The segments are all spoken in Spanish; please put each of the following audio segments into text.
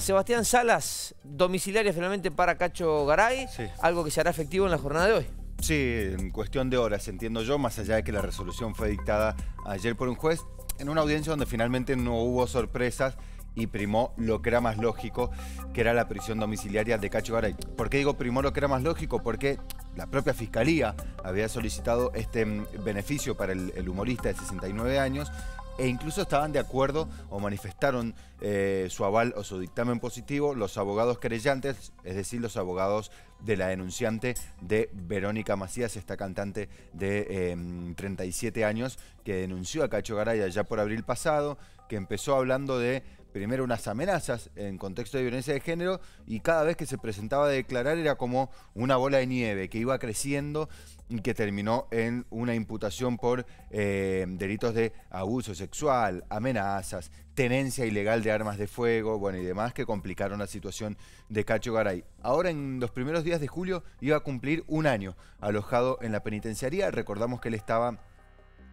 Sebastián Salas, domiciliaria finalmente para Cacho Garay, algo que se hará efectivo en la jornada de hoy. Sí, en cuestión de horas, entiendo yo, más allá de que la resolución fue dictada ayer por un juez, en una audiencia donde finalmente no hubo sorpresas y primó lo que era más lógico, que era la prisión domiciliaria de Cacho Garay. ¿Por qué digo primó lo que era más lógico? Porque la propia Fiscalía había solicitado este mm, beneficio para el, el humorista de 69 años e incluso estaban de acuerdo o manifestaron eh, su aval o su dictamen positivo los abogados querellantes, es decir, los abogados de la denunciante de Verónica Macías, esta cantante de 37 em, años que denunció a Cacho Garay ya por abril pasado, que empezó hablando de primero unas amenazas en contexto de violencia de género y cada vez que se presentaba a declarar era como una bola de nieve que iba creciendo y que terminó en una imputación por eh, delitos de abuso sexual, amenazas, tenencia ilegal de armas de fuego, bueno, y demás que complicaron la situación de Cacho Garay. Ahora en los primeros días de julio iba a cumplir un año alojado en la penitenciaría, recordamos que él estaba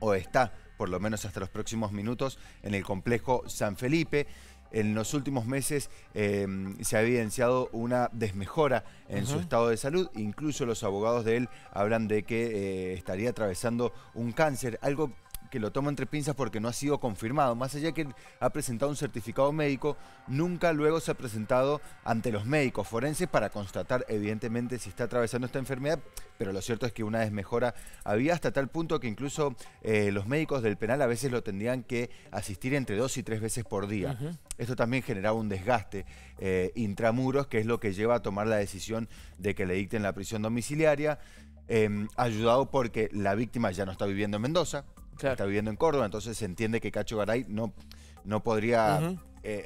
o está por lo menos hasta los próximos minutos, en el complejo San Felipe en los últimos meses em, se ha evidenciado una desmejora en su estado de salud. Incluso los abogados de él hablan de que eh, estaría atravesando un cáncer, algo que lo toma entre pinzas porque no ha sido confirmado. Más allá que ha presentado un certificado médico, nunca luego se ha presentado ante los médicos forenses para constatar evidentemente si está atravesando esta enfermedad, pero lo cierto es que una desmejora había hasta tal punto que incluso eh, los médicos del penal a veces lo tendrían que asistir entre dos y tres veces por día. Esto también generaba un desgaste eh, intramuros, que es lo que lleva a tomar la decisión de que le dicten la prisión domiciliaria. Em, ayudado porque la víctima ya no está viviendo en Mendoza, está viviendo en Córdoba, entonces se entiende que Cacho Garay no, no podría eh,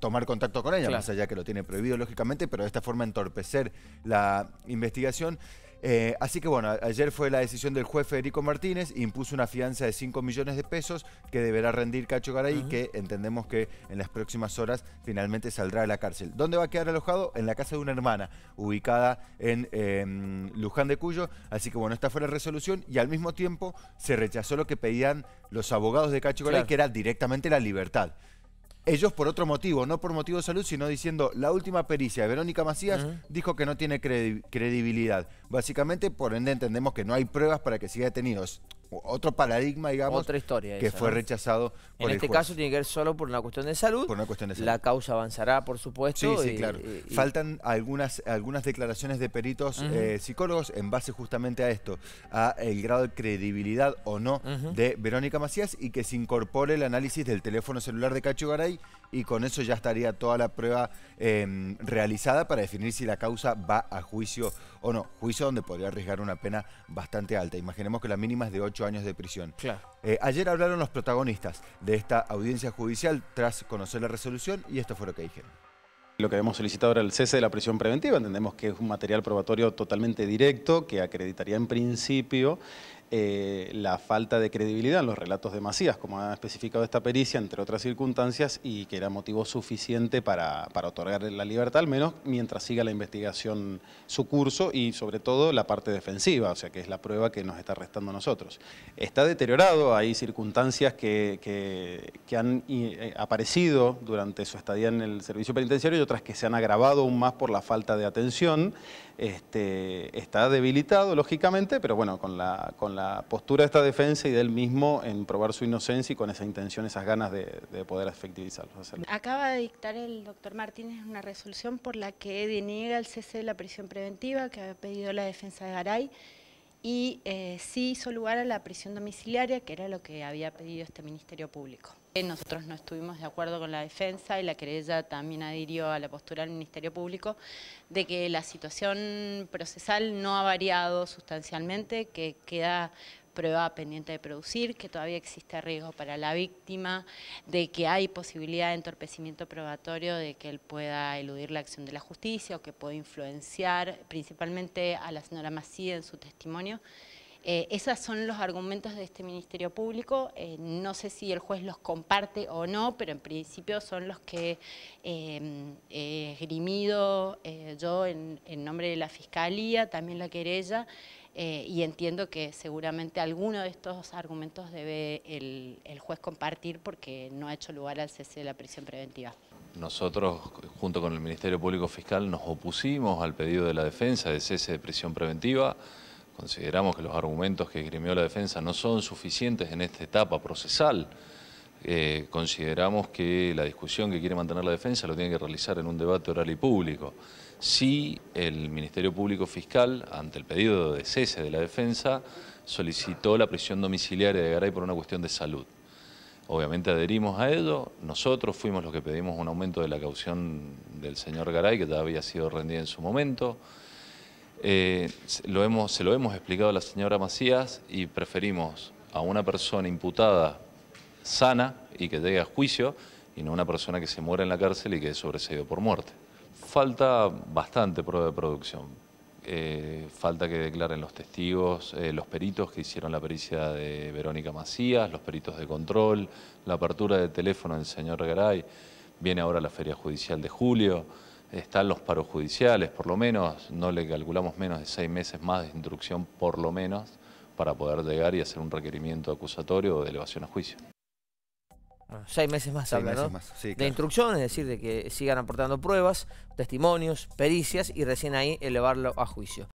tomar contacto con ella, más allá que lo tiene prohibido, lógicamente, pero de esta forma entorpecer la investigación. Eh, así que bueno, ayer fue la decisión del juez Federico Martínez, impuso una fianza de 5 millones de pesos que deberá rendir Cacho Garay, que entendemos que en las próximas horas finalmente saldrá de la cárcel. ¿Dónde va a quedar alojado? En la casa de una hermana, ubicada en em, Luján de Cuyo. Así que bueno, esta fue la resolución y al mismo tiempo se rechazó lo que pedían los abogados de Cacho Garay, que era directamente la libertad ellos por otro motivo, no por motivo de salud, sino diciendo la última pericia de Verónica Macías dijo que no tiene credibilidad. Básicamente, por ende, entendemos que no hay pruebas para que siga detenidos otro paradigma, digamos, Otra historia que fue rechazado por En este caso tiene que ver solo por una cuestión de salud. Por una cuestión La causa avanzará, por supuesto. Sí, sí, claro. Faltan algunas, algunas declaraciones de peritos eh, psicólogos en base justamente a esto, a el grado de credibilidad o no de Verónica Macías y que se incorpore el análisis del teléfono celular de Cacho Garay y con eso ya estaría toda la prueba em, realizada para definir si la causa va a juicio o no. Juicio donde podría arriesgar una pena bastante alta. Imaginemos que la mínima es de ocho años de prisión. Eh, ayer hablaron los protagonistas de esta audiencia judicial tras conocer la resolución y esto fue lo que dijeron. Lo que habíamos solicitado era el cese de la prisión preventiva. Entendemos que es un material probatorio totalmente directo que acreditaría en principio eh, la falta de credibilidad en los relatos de masías como ha especificado esta pericia, entre otras circunstancias, y que era motivo suficiente para, otorgar la libertad, al menos mientras siga la investigación su curso y sobre todo la parte defensiva, o sea que es la prueba que nos está restando a nosotros. Está deteriorado, hay circunstancias que, que, que han eh, aparecido durante su estadía en el servicio penitenciario y otras que se han agravado aún más por la falta de atención. Este, está debilitado, lógicamente, pero bueno, con con la la postura de esta defensa y del mismo en probar su inocencia y con esa intención, esas ganas de, poder efectivizarlo. Acaba de dictar el doctor Martínez una resolución por la que deniega el cese de la prisión preventiva que había pedido la defensa de Garay y eh, sí hizo lugar a la prisión domiciliaria, que era lo que había pedido este Ministerio Público. Nosotros no estuvimos de acuerdo con la defensa y la querella también adhirió a la postura del Ministerio Público de que la situación procesal no ha variado sustancialmente, que queda prueba pendiente de producir, que todavía existe riesgo para la víctima, de que hay posibilidad de entorpecimiento probatorio, de que él pueda eludir la acción de la justicia o que puede influenciar principalmente a la señora Macía en su testimonio. Eh, esos son los argumentos de este Ministerio Público. Eh, no sé si el juez los comparte o no, pero en principio son los que eh, he esgrimido yo en, nombre de la Fiscalía, también la querella, eh, y entiendo que seguramente alguno de estos argumentos debe el, juez compartir porque no ha hecho lugar al cese de la prisión preventiva. Nosotros, junto con el Ministerio Público Fiscal, nos opusimos al pedido de la defensa de cese de prisión preventiva. Consideramos que los argumentos que esgrimió la defensa no son suficientes en esta etapa procesal. Eh, consideramos que la discusión que quiere mantener la defensa lo tiene que realizar en un debate oral y público si el Ministerio Público Fiscal, ante el pedido de cese de la defensa, solicitó la prisión domiciliaria de Garay por una cuestión de salud. Obviamente adherimos a ello, nosotros fuimos los que pedimos un aumento de la caución del señor Garay, que todavía había sido rendida en su momento. Eh, se lo hemos explicado a la señora Macías y preferimos a una persona imputada sana y que llegue a juicio y no a una persona que se muera en la cárcel y que es sobreseído por muerte. Falta bastante prueba de producción. Eh, falta que declaren los testigos, eh, los peritos que hicieron la pericia de Verónica Macías, los peritos de control, la apertura de teléfono del señor Garay, viene ahora la feria judicial de julio, están los paros judiciales, por lo menos, no le calculamos menos de seis meses más de instrucción, por lo menos, para poder llegar y hacer un requerimiento acusatorio o de elevación a juicio seis meses más al de instrucciones, instrucción, es decir, de que sigan aportando pruebas, testimonios, pericias y recién ahí elevarlo a juicio.